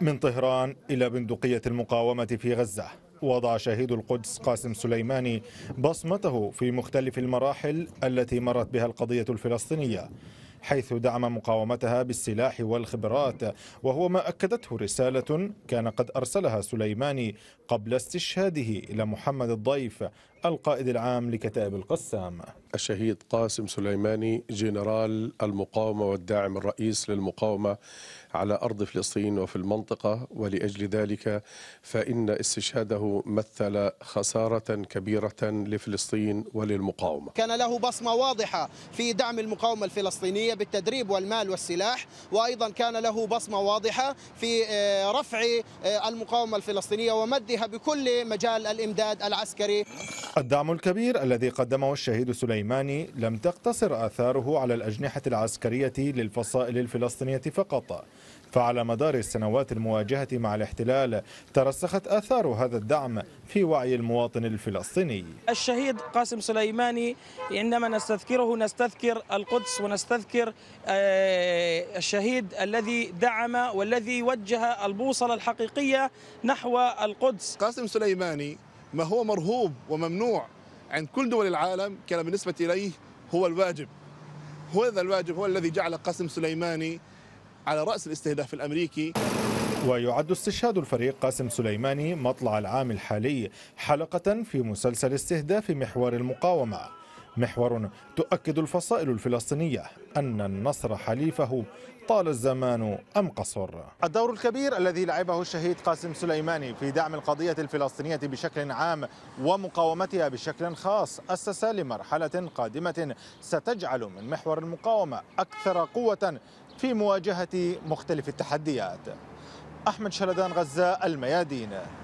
من طهران إلى بندقية المقاومة في غزة وضع شهيد القدس قاسم سليماني بصمته في مختلف المراحل التي مرت بها القضية الفلسطينية حيث دعم مقاومتها بالسلاح والخبرات وهو ما أكدته رسالة كان قد أرسلها سليماني قبل استشهاده إلى محمد الضيف القائد العام لكتائب القسام الشهيد قاسم سليماني جنرال المقاومة والداعم الرئيس للمقاومة على أرض فلسطين وفي المنطقة ولأجل ذلك فإن استشهاده مثل خسارة كبيرة لفلسطين وللمقاومة كان له بصمة واضحة في دعم المقاومة الفلسطينية بالتدريب والمال والسلاح وأيضا كان له بصمة واضحة في آه، رفع آه، المقاومة الفلسطينية ومدها بكل مجال الإمداد العسكري الدعم الكبير الذي قدمه الشهيد سليماني لم تقتصر آثاره على الأجنحة العسكرية للفصائل الفلسطينية فقط فعلى مدار السنوات المواجهة مع الاحتلال ترسخت آثار هذا الدعم في وعي المواطن الفلسطيني الشهيد قاسم سليماني عندما نستذكره نستذكر القدس ونستذكر آه، الشهيد الذي دعم والذي وجه البوصلة الحقيقية نحو القدس قاسم سليماني ما هو مرهوب وممنوع عند كل دول العالم كان بالنسبة إليه هو الواجب هذا الواجب هو الذي جعل قاسم سليماني على رأس الاستهداف الأمريكي ويعد استشهاد الفريق قاسم سليماني مطلع العام الحالي حلقة في مسلسل استهداف محور المقاومة محور تؤكد الفصائل الفلسطينية أن النصر حليفه طال الزمان أم قصر الدور الكبير الذي لعبه الشهيد قاسم سليماني في دعم القضية الفلسطينية بشكل عام ومقاومتها بشكل خاص أسس لمرحلة قادمة ستجعل من محور المقاومة أكثر قوة في مواجهة مختلف التحديات أحمد شلدان غزة الميادين